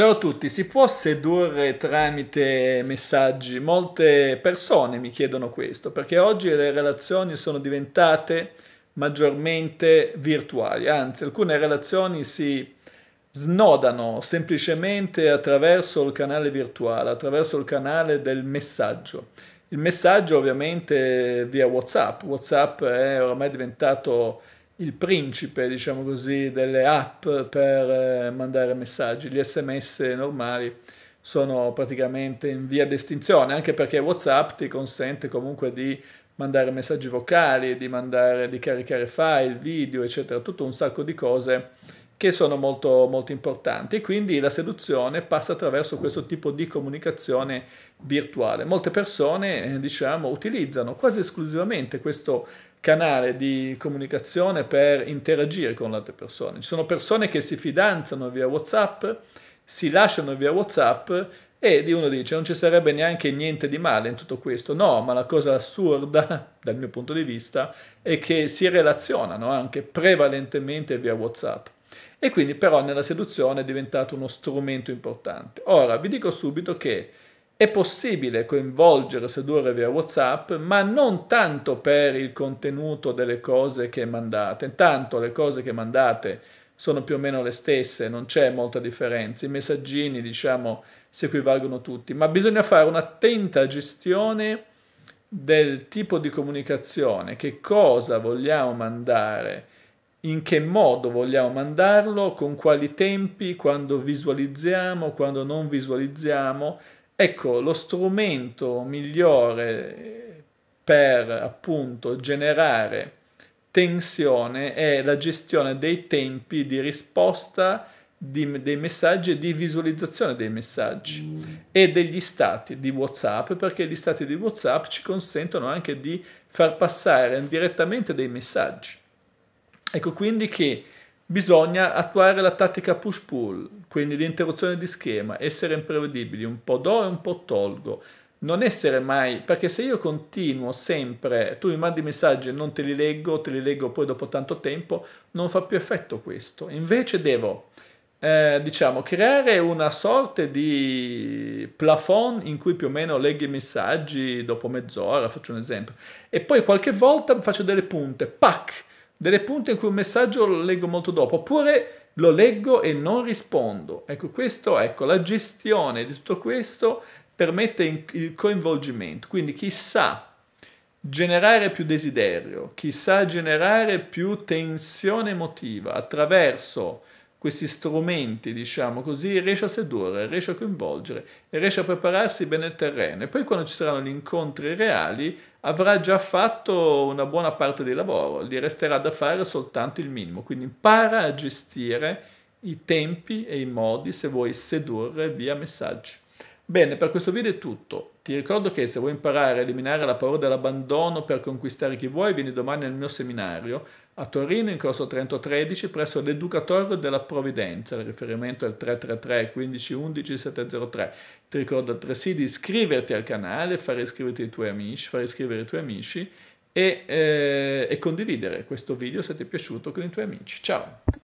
Ciao a tutti, si può sedurre tramite messaggi? Molte persone mi chiedono questo perché oggi le relazioni sono diventate maggiormente virtuali, anzi alcune relazioni si snodano semplicemente attraverso il canale virtuale, attraverso il canale del messaggio. Il messaggio ovviamente via Whatsapp, Whatsapp è ormai diventato il principe, diciamo così, delle app per eh, mandare messaggi. Gli sms normali sono praticamente in via d'estinzione, anche perché WhatsApp ti consente comunque di mandare messaggi vocali, di, mandare, di caricare file, video, eccetera, tutto un sacco di cose che sono molto, molto importanti. Quindi la seduzione passa attraverso questo tipo di comunicazione virtuale. Molte persone, eh, diciamo, utilizzano quasi esclusivamente questo canale di comunicazione per interagire con le altre persone. Ci sono persone che si fidanzano via WhatsApp, si lasciano via WhatsApp e uno dice non ci sarebbe neanche niente di male in tutto questo. No, ma la cosa assurda dal mio punto di vista è che si relazionano anche prevalentemente via WhatsApp. E quindi però nella seduzione è diventato uno strumento importante. Ora vi dico subito che è possibile coinvolgere, sedurre via WhatsApp, ma non tanto per il contenuto delle cose che mandate. Tanto le cose che mandate sono più o meno le stesse, non c'è molta differenza. I messaggini, diciamo, si equivalgono tutti, ma bisogna fare un'attenta gestione del tipo di comunicazione, che cosa vogliamo mandare, in che modo vogliamo mandarlo, con quali tempi, quando visualizziamo, quando non visualizziamo, Ecco, lo strumento migliore eh, per appunto generare tensione è la gestione dei tempi di risposta di, dei messaggi e di visualizzazione dei messaggi mm. e degli stati di WhatsApp, perché gli stati di WhatsApp ci consentono anche di far passare direttamente dei messaggi. Ecco quindi che Bisogna attuare la tattica push-pull, quindi l'interruzione di schema, essere imprevedibili, un po' do e un po' tolgo. Non essere mai, perché se io continuo sempre, tu mi mandi messaggi e non te li leggo, te li leggo poi dopo tanto tempo, non fa più effetto questo. Invece devo, eh, diciamo, creare una sorta di plafond in cui più o meno leggo i messaggi dopo mezz'ora, faccio un esempio, e poi qualche volta faccio delle punte, pac! delle punte in cui un messaggio lo leggo molto dopo, oppure lo leggo e non rispondo. Ecco, questo, ecco, la gestione di tutto questo permette il coinvolgimento, quindi chissà generare più desiderio, chissà generare più tensione emotiva attraverso questi strumenti, diciamo così, riesce a sedurre, riesce a coinvolgere e riesce a prepararsi bene il terreno. E poi quando ci saranno gli incontri reali avrà già fatto una buona parte del lavoro, gli resterà da fare soltanto il minimo. Quindi impara a gestire i tempi e i modi se vuoi sedurre via messaggi. Bene, per questo video è tutto. Ti ricordo che se vuoi imparare a eliminare la paura dell'abbandono per conquistare chi vuoi, vieni domani al mio seminario a Torino in corso 313 presso l'Educatorio della Provvidenza. Il riferimento è il 333 1511 703. Ti ricordo altresì di iscriverti al canale, far iscriverti i tuoi amici, far iscrivere i tuoi amici e, eh, e condividere questo video se ti è piaciuto con i tuoi amici. Ciao!